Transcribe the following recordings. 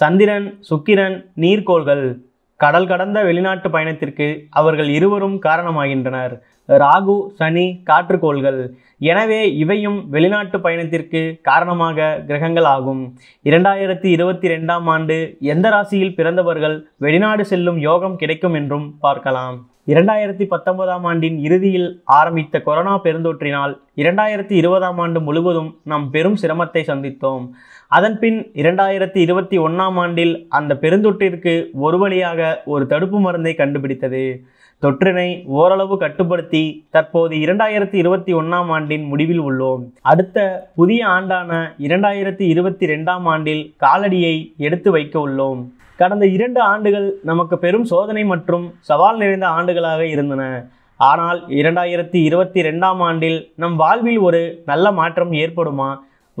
சந்திரன் சுக்கிரன் நீர்க்கோள்கள் கடல் கடந்த வெளிநாட்டு பயணத்திற்கு அவர்கள் இருவரும் காரணமாகின்றனர் ராகு சனி காற்றுக்கோள்கள் எனவே இவையும் வெளிநாட்டு பயணத்திற்கு காரணமாக கிரகங்கள் ஆகும் இரண்டாயிரத்தி இருபத்தி ரெண்டாம் ஆண்டு எந்த ராசியில் பிறந்தவர்கள் வெளிநாடு செல்லும் யோகம் கிடைக்கும் என்றும் பார்க்கலாம் இரண்டாயிரத்தி பத்தொன்பதாம் ஆண்டின் இறுதியில் ஆரம்பித்த கொரோனா பெருந்தொற்றினால் இரண்டாயிரத்தி இருபதாம் ஆண்டு முழுவதும் நாம் பெரும் சிரமத்தை சந்தித்தோம் அதன்பின் இரண்டாயிரத்தி இருபத்தி ஒன்றாம் ஆண்டில் அந்த பெருந்தொற்றிற்கு ஒரு வழியாக ஒரு தடுப்பு மருந்தை கண்டுபிடித்தது தொற்றினை ஓரளவு கட்டுப்படுத்தி தற்போது இரண்டாயிரத்தி இருபத்தி ஒன்றாம் ஆண்டின் முடிவில் உள்ளோம் அடுத்த புதிய ஆண்டான இரண்டாயிரத்தி இருபத்தி ரெண்டாம் ஆண்டில் காலடியை எடுத்து வைக்க உள்ளோம் கடந்த இரண்டு ஆண்டுகள் நமக்கு பெரும் சோதனை மற்றும் சவால் நிறைந்த ஆண்டுகளாக இருந்தன ஆனால் இரண்டாயிரத்தி இருபத்தி ரெண்டாம் ஆண்டில் நம் வாழ்வில் ஒரு நல்ல மாற்றம் ஏற்படுமா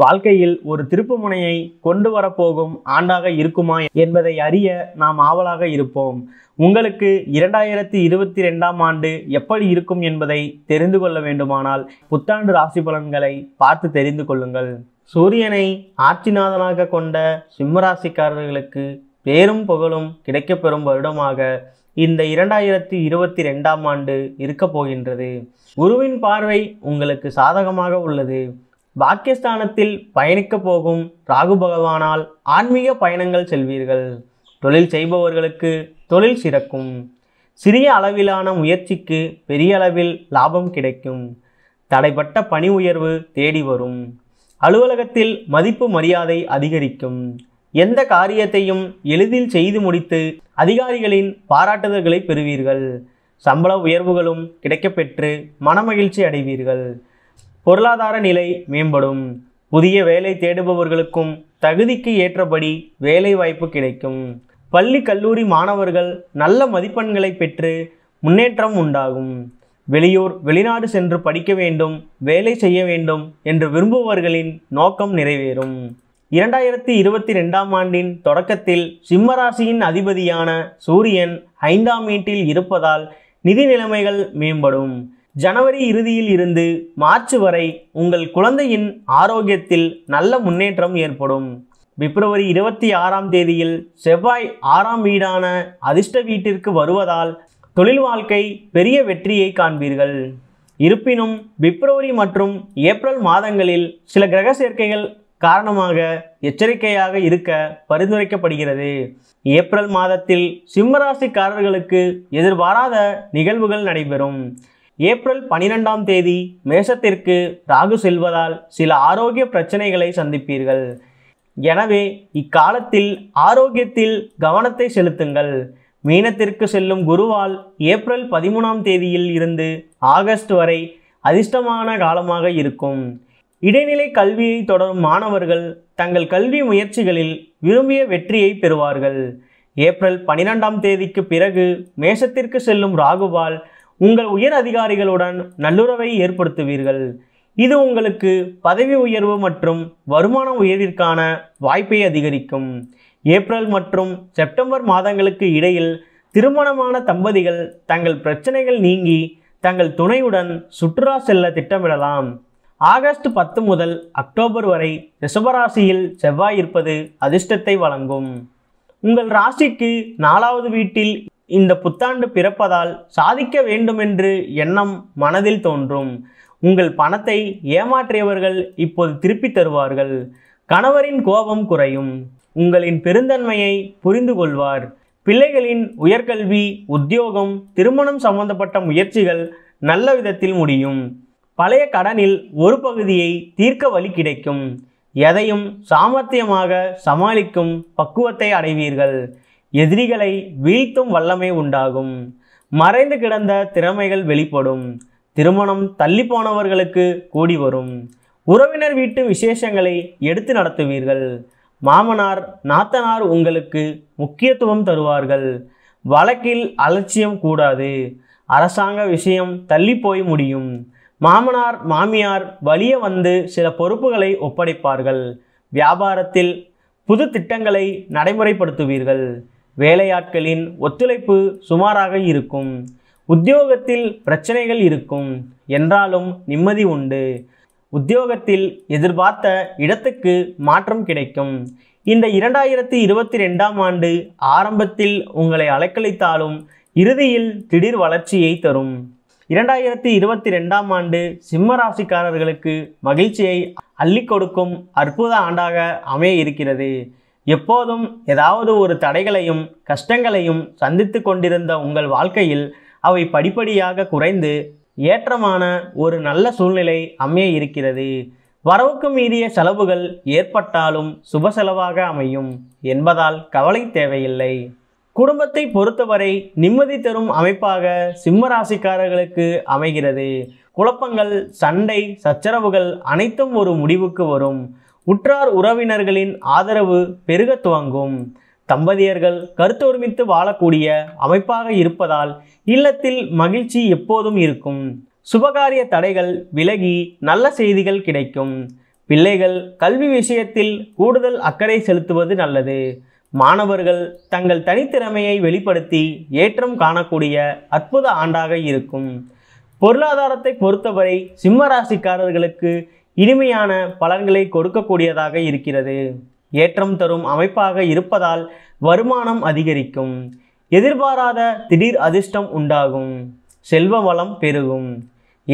வாழ்க்கையில் ஒரு திருப்புமுனையை கொண்டு வரப்போகும் ஆண்டாக இருக்குமா என்பதை அறிய நாம் ஆவலாக இருப்போம் உங்களுக்கு இரண்டாயிரத்தி இருபத்தி ரெண்டாம் ஆண்டு எப்படி இருக்கும் என்பதை தெரிந்து கொள்ள வேண்டுமானால் புத்தாண்டு ராசி பலன்களை பார்த்து தெரிந்து கொள்ளுங்கள் சூரியனை ஆட்சிநாதனாக கொண்ட சிம்மராசிக்காரர்களுக்கு பேரும் புகழும் கிடைக்கப்பெறும் வருடமாக இந்த இரண்டாயிரத்தி இருபத்தி ரெண்டாம் ஆண்டு இருக்கப் போகின்றது குருவின் பார்வை உங்களுக்கு சாதகமாக உள்ளது பாக்கியஸ்தானத்தில் பயணிக்க போகும் ராகு பகவானால் ஆன்மீக பயணங்கள் செல்வீர்கள் தொழில் செய்பவர்களுக்கு தொழில் சிறக்கும் சிறிய அளவிலான முயற்சிக்கு பெரிய அளவில் லாபம் கிடைக்கும் தடைப்பட்ட பணி உயர்வு தேடி வரும் அலுவலகத்தில் மதிப்பு மரியாதை அதிகரிக்கும் எந்த காரியத்தையும் எளிதில் செய்து முடித்து அதிகாரிகளின் பாராட்டுதல்களை பெறுவீர்கள் சம்பள உயர்வுகளும் கிடைக்கப்பெற்று மனமகிழ்ச்சி அடைவீர்கள் பொருளாதார நிலை மேம்படும் புதிய வேலை தேடுபவர்களுக்கும் தகுதிக்கு ஏற்றபடி வேலை வாய்ப்பு கிடைக்கும் பள்ளி கல்லூரி மாணவர்கள் நல்ல மதிப்பெண்களை பெற்று முன்னேற்றம் உண்டாகும் வெளியூர் வெளிநாடு சென்று படிக்க வேண்டும் வேலை செய்ய வேண்டும் என்று விரும்புபவர்களின் நோக்கம் நிறைவேறும் இரண்டாயிரத்தி இருபத்தி ரெண்டாம் ஆண்டின் தொடக்கத்தில் சிம்மராசியின் அதிபதியான சூரியன் ஐந்தாம் வீட்டில் இருப்பதால் நிதி நிலைமைகள் மேம்படும் ஜனவரி இறுதியில் இருந்து மார்ச் வரை உங்கள் குழந்தையின் ஆரோக்கியத்தில் நல்ல முன்னேற்றம் ஏற்படும் பிப்ரவரி இருபத்தி ஆறாம் தேதியில் செவ்வாய் ஆறாம் வீடான அதிர்ஷ்ட வீட்டிற்கு வருவதால் தொழில் வாழ்க்கை பெரிய வெற்றியை காண்பீர்கள் இருப்பினும் பிப்ரவரி மற்றும் ஏப்ரல் மாதங்களில் சில கிரக சேர்க்கைகள் காரணமாக எச்சரிக்கையாக இருக்க பரிந்துரைக்கப்படுகிறது ஏப்ரல் மாதத்தில் சிம்மராசிக்காரர்களுக்கு எதிர்பாராத நிகழ்வுகள் நடைபெறும் ஏப்ரல் பனிரெண்டாம் தேதி மேசத்திற்கு ராகு செல்வதால் சில ஆரோக்கிய பிரச்சனைகளை சந்திப்பீர்கள் எனவே இக்காலத்தில் ஆரோக்கியத்தில் கவனத்தை செலுத்துங்கள் மீனத்திற்கு செல்லும் குருவால் ஏப்ரல் பதிமூணாம் தேதியில் இருந்து ஆகஸ்ட் வரை அதிர்ஷ்டமான காலமாக இருக்கும் இடைநிலை கல்வியை தொடரும் மாணவர்கள் தங்கள் கல்வி முயற்சிகளில் விரும்பிய வெற்றியை பெறுவார்கள் ஏப்ரல் பனிரெண்டாம் தேதிக்கு பிறகு மேஷத்திற்கு செல்லும் ராகுவால் உங்கள் உயர் அதிகாரிகளுடன் நல்லுறவை ஏற்படுத்துவீர்கள் இது உங்களுக்கு பதவி உயர்வு மற்றும் வருமான உயர்விற்கான வாய்ப்பை அதிகரிக்கும் ஏப்ரல் மற்றும் செப்டம்பர் மாதங்களுக்கு இடையில் திருமணமான தம்பதிகள் தங்கள் பிரச்சனைகள் நீங்கி தங்கள் துணையுடன் சுற்றுலா செல்ல திட்டமிடலாம் ஆகஸ்ட் பத்து முதல் அக்டோபர் வரை ரிஷபராசியில் செவ்வாய் இருப்பது அதிர்ஷ்டத்தை வழங்கும் உங்கள் ராசிக்கு நாலாவது வீட்டில் இந்த புத்தாண்டு பிறப்பதால் சாதிக்க வேண்டுமென்று எண்ணம் மனதில் தோன்றும் உங்கள் பணத்தை ஏமாற்றியவர்கள் இப்போது திருப்பித் தருவார்கள் கணவரின் கோபம் குறையும் உங்களின் பெருந்தன்மையை புரிந்து கொள்வார் பிள்ளைகளின் உயர்கல்வி உத்தியோகம் திருமணம் சம்பந்தப்பட்ட முயற்சிகள் நல்ல விதத்தில் முடியும் பழைய கடனில் ஒரு பகுதியை தீர்க்க வழி கிடைக்கும் எதையும் சாமர்த்தியமாக சமாளிக்கும் பக்குவத்தை அடைவீர்கள் எதிரிகளை வீழ்த்தும் வல்லமை உண்டாகும் மறைந்து கிடந்த திறமைகள் வெளிப்படும் திருமணம் தள்ளி போனவர்களுக்கு கூடி வரும் உறவினர் வீட்டு விசேஷங்களை எடுத்து நடத்துவீர்கள் மாமனார் நாத்தனார் உங்களுக்கு முக்கியத்துவம் தருவார்கள் வழக்கில் அலட்சியம் கூடாது அரசாங்க விஷயம் தள்ளி போய் முடியும் மாமனார் மாமியார் வலிய வந்து சில பொறுப்புகளை ஒப்படைப்பார்கள் வியாபாரத்தில் புது திட்டங்களை நடைமுறைப்படுத்துவீர்கள் வேலையாட்களின் ஒத்துழைப்பு சுமாராக இருக்கும் உத்தியோகத்தில் பிரச்சனைகள் இருக்கும் என்றாலும் நிம்மதி உண்டு உத்தியோகத்தில் எதிர்பார்த்த இடத்துக்கு மாற்றம் கிடைக்கும் இந்த இரண்டாயிரத்தி இருபத்தி ரெண்டாம் ஆண்டு ஆரம்பத்தில் உங்களை அலைக்கழித்தாலும் இறுதியில் திடீர் வளர்ச்சியை தரும் இரண்டாயிரத்தி இருபத்தி ரெண்டாம் ஆண்டு சிம்ம ராசிக்காரர்களுக்கு மகிழ்ச்சியை அள்ளி கொடுக்கும் அற்புத ஆண்டாக அமைய இருக்கிறது எப்போதும் ஏதாவது ஒரு தடைகளையும் கஷ்டங்களையும் சந்தித்து கொண்டிருந்த உங்கள் வாழ்க்கையில் அவை படிப்படியாக குறைந்து ஏற்றமான ஒரு நல்ல சூழ்நிலை அமைய இருக்கிறது வரவுக்கு மீறிய செலவுகள் ஏற்பட்டாலும் சுப செலவாக அமையும் என்பதால் கவலை தேவையில்லை குடும்பத்தை பொறுத்தவரை நிம்மதி தரும் அமைப்பாக சிம்மராசிக்காரர்களுக்கு அமைகிறது குழப்பங்கள் சண்டை சச்சரவுகள் அனைத்தும் ஒரு முடிவுக்கு வரும் உற்றார் உறவினர்களின் ஆதரவு பெருக துவங்கும் தம்பதியர்கள் கருத்தொருமித்து வாழக்கூடிய அமைப்பாக இருப்பதால் இல்லத்தில் மகிழ்ச்சி எப்போதும் இருக்கும் சுபகாரிய தடைகள் விலகி நல்ல செய்திகள் கிடைக்கும் பிள்ளைகள் கல்வி விஷயத்தில் கூடுதல் அக்கறை செலுத்துவது நல்லது மாணவர்கள் தங்கள் தனித்திறமையை வெளிப்படுத்தி ஏற்றம் காணக்கூடிய அற்புத ஆண்டாக இருக்கும் பொருளாதாரத்தை பொறுத்தவரை சிம்ம ராசிக்காரர்களுக்கு இனிமையான பலன்களை கொடுக்கக்கூடியதாக இருக்கிறது ஏற்றம் தரும் அமைப்பாக இருப்பதால் வருமானம் அதிகரிக்கும் எதிர்பாராத திடீர் அதிர்ஷ்டம் உண்டாகும் செல்வ வளம் பெருகும்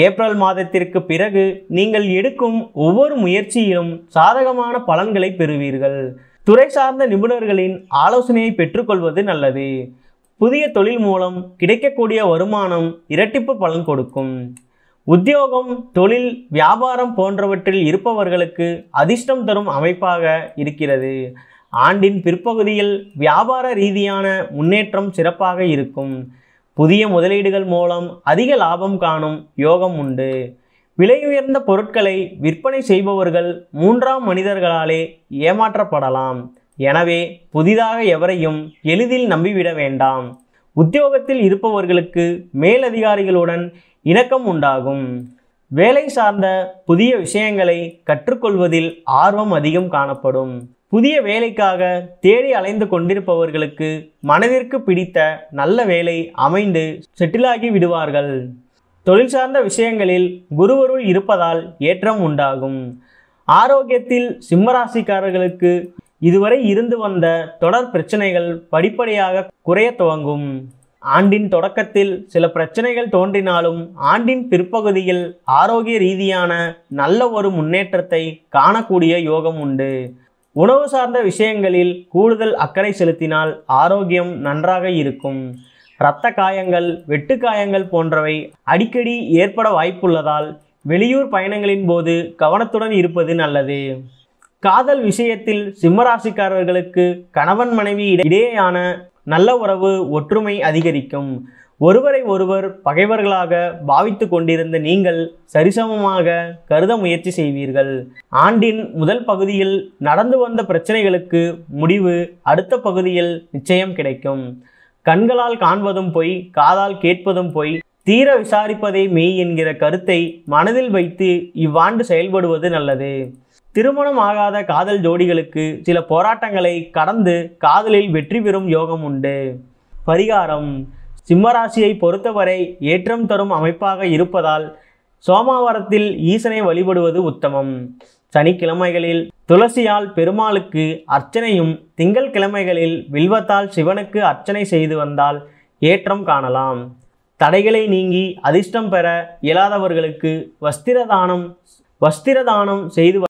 ஏப்ரல் மாதத்திற்கு பிறகு நீங்கள் எடுக்கும் ஒவ்வொரு முயற்சியிலும் சாதகமான பலன்களை பெறுவீர்கள் துறை சார்ந்த நிபுணர்களின் ஆலோசனையை பெற்றுக்கொள்வது நல்லது புதிய தொழில் மூலம் கிடைக்கக்கூடிய வருமானம் இரட்டிப்பு பலன் கொடுக்கும் உத்தியோகம் தொழில் வியாபாரம் போன்றவற்றில் இருப்பவர்களுக்கு அதிர்ஷ்டம் தரும் அமைப்பாக இருக்கிறது ஆண்டின் பிற்பகுதியில் வியாபார ரீதியான முன்னேற்றம் சிறப்பாக இருக்கும் புதிய முதலீடுகள் மூலம் அதிக லாபம் காணும் யோகம் உண்டு விலை உயர்ந்த பொருட்களை விற்பனை செய்பவர்கள் மூன்றாம் மனிதர்களாலே ஏமாற்றப்படலாம் எனவே புதிதாக எவரையும் எளிதில் நம்பிவிட வேண்டாம் உத்தியோகத்தில் இருப்பவர்களுக்கு மேலதிகாரிகளுடன் இணக்கம் உண்டாகும் வேலை சார்ந்த புதிய விஷயங்களை கற்றுக்கொள்வதில் ஆர்வம் அதிகம் காணப்படும் புதிய வேலைக்காக தேடி அலைந்து கொண்டிருப்பவர்களுக்கு மனதிற்கு பிடித்த நல்ல வேலை அமைந்து செட்டிலாகி விடுவார்கள் தொழில் சார்ந்த விஷயங்களில் குருவருள் இருப்பதால் ஏற்றம் உண்டாகும் ஆரோக்கியத்தில் சிம்மராசிக்காரர்களுக்கு இதுவரை இருந்து வந்த தொடர் பிரச்சனைகள் படிப்படியாக குறைய துவங்கும் ஆண்டின் தொடக்கத்தில் சில பிரச்சனைகள் தோன்றினாலும் ஆண்டின் பிற்பகுதியில் ஆரோக்கிய ரீதியான நல்ல ஒரு முன்னேற்றத்தை காணக்கூடிய யோகம் உண்டு உணவு சார்ந்த விஷயங்களில் கூடுதல் அக்கறை செலுத்தினால் ஆரோக்கியம் நன்றாக இருக்கும் இரத்த காயங்கள் வெட்டு காயங்கள் போன்றவை அடிக்கடி ஏற்பட வாய்ப்புள்ளதால் வெளியூர் பயணங்களின் போது கவனத்துடன் இருப்பது நல்லது காதல் விஷயத்தில் சிம்மராசிக்காரர்களுக்கு கணவன் மனைவி இடையேயான நல்ல உறவு ஒற்றுமை அதிகரிக்கும் ஒருவரை ஒருவர் பகைவர்களாக பாவித்து கொண்டிருந்த நீங்கள் சரிசமமாக கருத முயற்சி செய்வீர்கள் ஆண்டின் முதல் பகுதியில் நடந்து வந்த பிரச்சனைகளுக்கு முடிவு அடுத்த பகுதியில் நிச்சயம் கிடைக்கும் கண்களால் காண்பதும் பொய் காதால் கேட்பதும் பொய் தீர விசாரிப்பதே மெய் என்கிற கருத்தை மனதில் வைத்து இவ்வாண்டு செயல்படுவது நல்லது திருமணம் ஆகாத காதல் ஜோடிகளுக்கு சில போராட்டங்களை கடந்து காதலில் வெற்றி பெறும் யோகம் உண்டு பரிகாரம் சிம்மராசியை பொறுத்தவரை ஏற்றம் தரும் அமைப்பாக இருப்பதால் சோமாவரத்தில் ஈசனை வழிபடுவது உத்தமம் சனிக்கிழமைகளில் துளசியால் பெருமாளுக்கு அர்ச்சனையும் திங்கள் கிழமைகளில் வில்வத்தால் சிவனுக்கு அர்ச்சனை செய்து வந்தால் ஏற்றம் காணலாம் தடைகளை நீங்கி அதிர்ஷ்டம் பெற இயலாதவர்களுக்கு வஸ்திரதானம் வஸ்திரதானம் செய்து